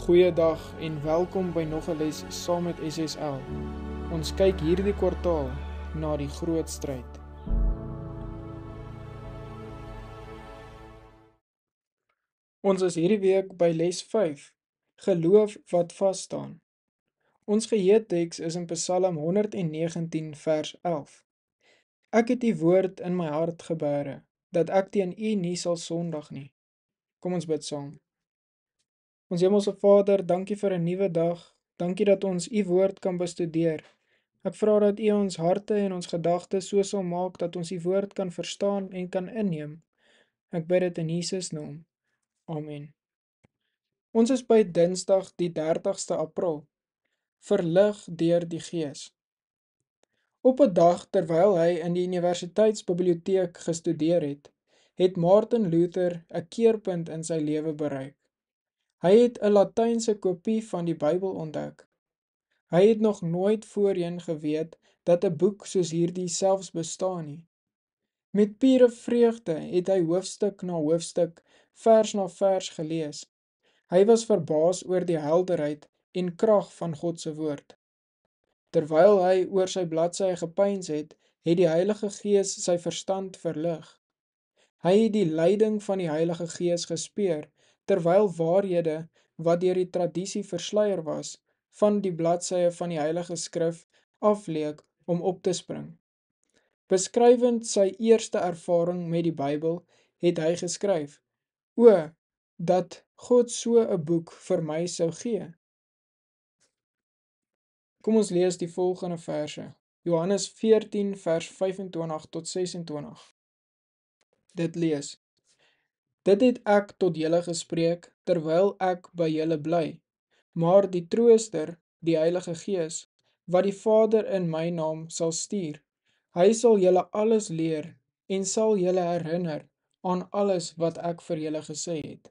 Goeiedag en welkom by nog 'n les saam met SSL. Ons kyk hierdie kwartaal na die groot stryd. Ons is hierdie week by les 5: Geloof wat vas staan. Ons geheeteks is in Psalm 119 vers 11. Ek het U woord in my hart gebeere dat ek teen U nie sal sondig nie. Kom ons bid saam. Ons Hemelse Vader, dankie vir 'n nuwe dag. Dankie dat ons U woord kan bestudeer. Ek vra dat U ons harte en ons gedagtes so sal maak dat ons U woord kan verstaan en kan inneem. Ek bid dit in Jesus naam. Amen. Ons is by Dinsdag die 30ste April. Verlig deur die Gees. Op 'n dag terwyl hy in die universiteitsbiblioteek gestudeer het, het Martin Luther 'n keerpunt in sy lewe bereik. Hy het 'n Latynse kopie van die Bybel ontdek. Hy het nog nooit voorheen geweet dat 'n boek soos hierdie selfs bestaan nie. Met pure vreugde het hy hoofstuk na hoofstuk, vers na vers gelees. Hy was verbaas oor die helderheid en krag van God se woord. Terwyl hy oor sy bladsye gepyns het, het die Heilige Gees sy verstand verlig. Hy het die leiding van die Heilige Gees gespeur terwyl waarhede wat deur die tradisie versluier was van die bladsye van die heilige skrif afleek om op te spring. Beskrywend sy eerste ervaring met die Bybel, het hy geskryf: "O, dat God so 'n boek vir my sou gee." Kom ons lees die volgende verse. Johannes 14 vers 25 tot 26. Dit lees: Dit het ek tot jylle gespreek, terwyl ek by jylle bly. Maar die trooster, die Heilige Gees, wat die Vader in my naam sal stuur, hy sal jylle alles leer en sal jylle herinner aan alles wat ek vir jylle gesê het.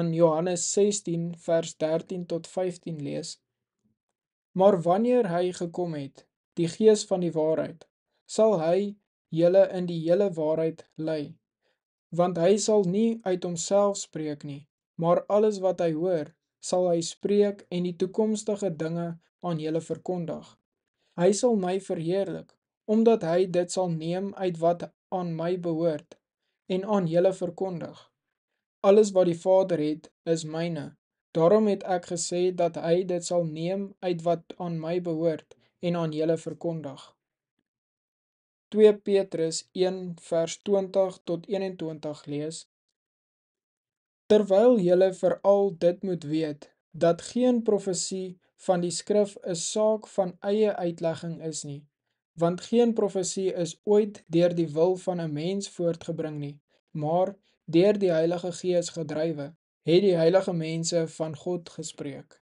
In Johannes 16 vers 13 tot 15 lees, Maar wanneer hy gekom het, die Gees van die waarheid, sal hy jylle in die hele waarheid leid want hy sal nie uit homself spreek nie, maar alles wat hy hoor, sal hy spreek en die toekomstige dinge aan julle verkondig. Hy sal my verheerlik, omdat hy dit sal neem uit wat aan my behoort en aan julle verkondig. Alles wat die Vader het, is myne. Daarom het ek gesê dat hy dit sal neem uit wat aan my behoort en aan julle verkondig. 2 Petrus 1 vers 20 tot 21 lees. Terwyl julle veral dit moet weet dat geen profesie van die skrif 'n saak van eie uitlegging is nie, want geen profesie is ooit deur die wil van 'n mens voortgebring nie, maar deur die Heilige Gees gedrywe het die heilige mense van God gespreek.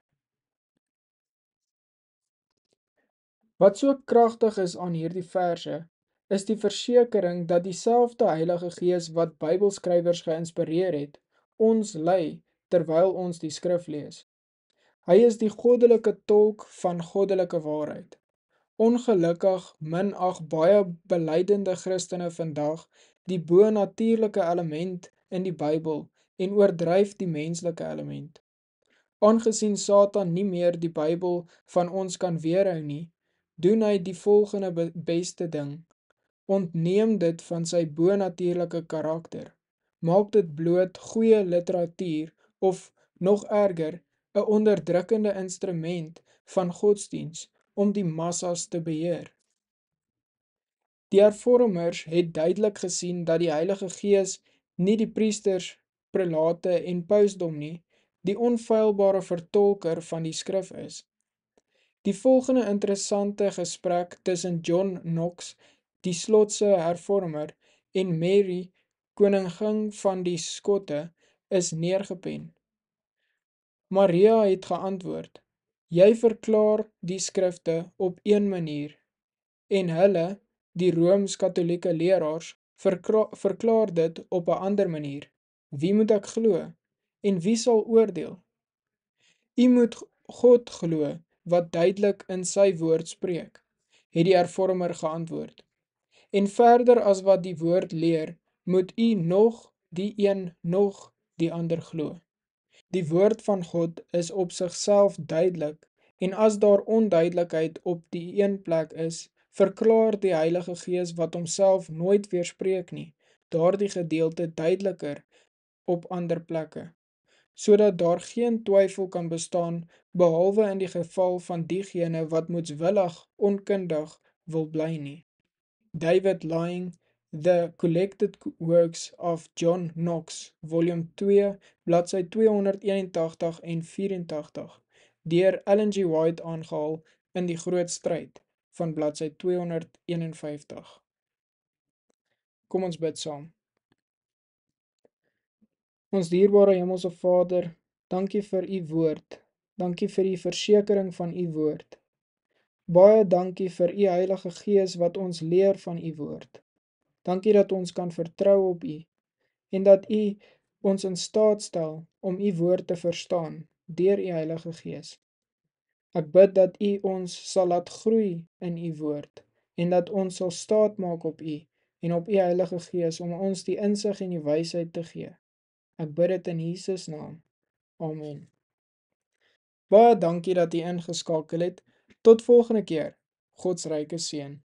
Wat so kragtig is aan hierdie verse, is die versekering dat dieselfde Heilige Gees wat Bybelskrywers geïnspireer het, ons lei terwyl ons die skrif lees. Hy is die goddelike tolk van goddelike waarheid. Ongelukkig minag baie belydende Christene vandag die bo-natuurlike element in die Bybel en oordryf die menslike element. Aangesien Satan nie meer die Bybel van ons kan weerhou nie, doen hy die volgende beste ding ontneem dit van sy bonatuurlike karakter, maak dit bloot goeie literatuur of, nog erger, 'n onderdrukkende instrument van godsdiens om die massas te beheer. Die hervormers het duidelik gesien dat die Heilige Gees nie die priesters, prelate en pausdom nie, die onfeilbare vertolker van die skrif is. Die volgende interessante gesprek tussen John Knox die slotse hervormer en Mary, koningin van die skotte, is neergepen. Maria het geantwoord, Jy verklaar die skrifte op een manier, en hulle, die Rooms-Katholieke leraars, verklaar dit op een ander manier. Wie moet ek geloo, en wie sal oordeel? Jy moet God geloo, wat duidelik in sy woord spreek, het die hervormer geantwoord en verder as wat die woord leer, moet u nog die een nog die ander glo. Die woord van God is op sigself duidelik en as daar onduidelikheid op die een plek is, verklaar die Heilige Gees wat homself nooit weerspreek nie, daardie gedeelte duideliker op ander plekke, sodat daar geen twyfel kan bestaan behalwe in die geval van diegene wat moetswillig onkundig wil bly nie. David Lying, The Collected Works of John Knox, Volume 2, bladsy 281 en 84, deur Ellen G. White aangehaal in die Groot Stryd van bladsy 251. Kom ons bid saam. Ons dierbare Hemelse Vader, dankie vir u woord. Dankie vir u versekering van u woord Baie dankie vir u Heilige Gees wat ons leer van u woord. Dankie dat ons kan vertrou op u en dat u ons in staat stel om u woord te verstaan deur u Heilige Gees. Ek bid dat u ons sal laat groei in u woord en dat ons sal staat maak op u en op u Heilige Gees om ons die insig en die wysheid te gee. Ek bid dit in Jesus naam. Amen. Baie dankie dat u ingeskakel het. Tot volgende keer. God se ryke seën.